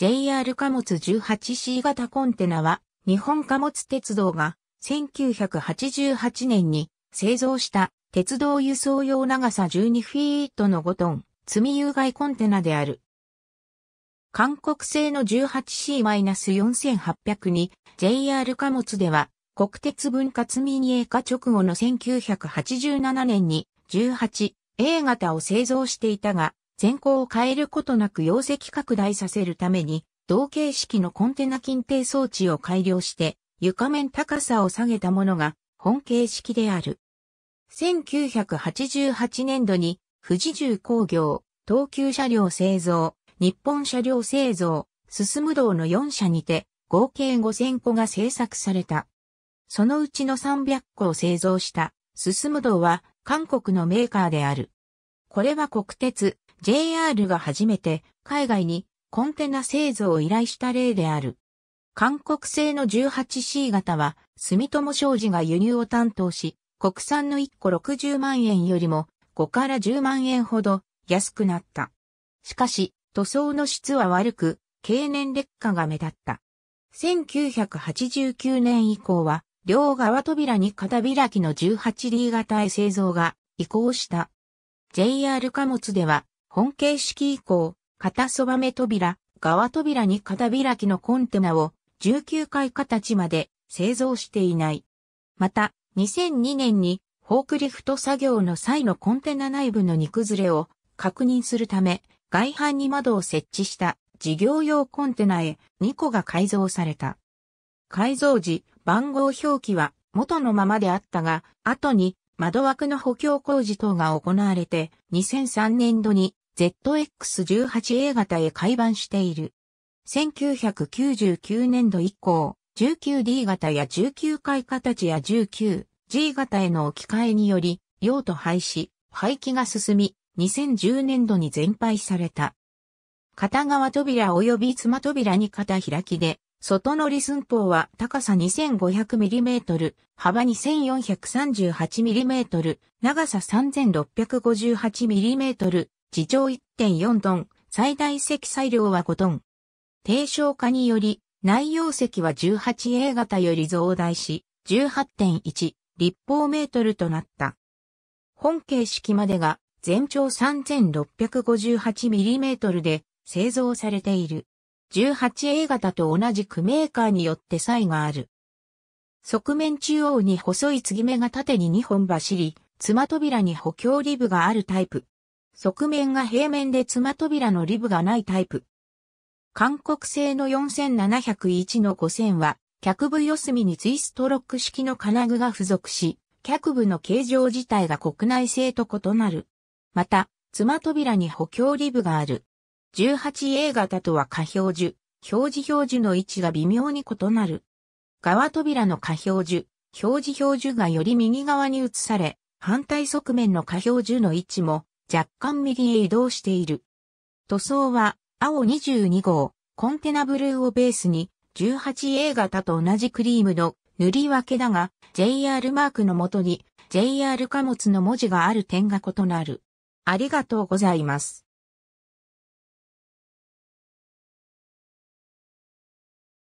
JR 貨物 18C 型コンテナは、日本貨物鉄道が1988年に製造した鉄道輸送用長さ12フィートの5トン積み有害コンテナである。韓国製の 18C-4800 に JR 貨物では国鉄分割民営化直後の1987年に 18A 型を製造していたが、全高を変えることなく容積拡大させるために、同形式のコンテナ金定装置を改良して、床面高さを下げたものが本形式である。1988年度に富士重工業、東急車両製造、日本車両製造、進む道の4社にて合計5000個が製作された。そのうちの300個を製造した進む道は韓国のメーカーである。これは国鉄、JR が初めて海外にコンテナ製造を依頼した例である。韓国製の 18C 型は、住友商事が輸入を担当し、国産の1個60万円よりも5から10万円ほど安くなった。しかし、塗装の質は悪く、経年劣化が目立った。1989年以降は、両側扉に片開きの 18D 型へ製造が移行した。JR 貨物では本形式以降、片そばめ扉、側扉に片開きのコンテナを19回形まで製造していない。また、2002年にフォークリフト作業の際のコンテナ内部の荷崩れを確認するため、外反に窓を設置した事業用コンテナへ2個が改造された。改造時、番号表記は元のままであったが、後に窓枠の補強工事等が行われて、2003年度に ZX18A 型へ改版している。1999年度以降、19D 型や19回形や 19G 型への置き換えにより、用途廃止、廃棄が進み、2010年度に全廃された。片側扉及び妻扉に片開きで、外乗り寸法は高さ 2500mm、幅 2438mm、長さ 3658mm、地上1.4トン、最大積載量は5トン。低床化により、内容積は 18A 型より増大し、18.1立方メートルとなった。本形式までが全長 3658mm で製造されている。18A 型と同じくメーカーによって差異がある。側面中央に細い継ぎ目が縦に2本走り、妻扉に補強リブがあるタイプ。側面が平面で妻扉のリブがないタイプ。韓国製の4701の5000は、脚部四隅にツイストロック式の金具が付属し、脚部の形状自体が国内製と異なる。また、妻扉に補強リブがある。18A 型とは可表樹、表示表示の位置が微妙に異なる。側扉の可表樹、表示表示がより右側に移され、反対側面の可表樹の位置も若干右へ移動している。塗装は青22号、コンテナブルーをベースに 18A 型と同じクリームの塗り分けだが JR マークのもとに JR 貨物の文字がある点が異なる。ありがとうございます。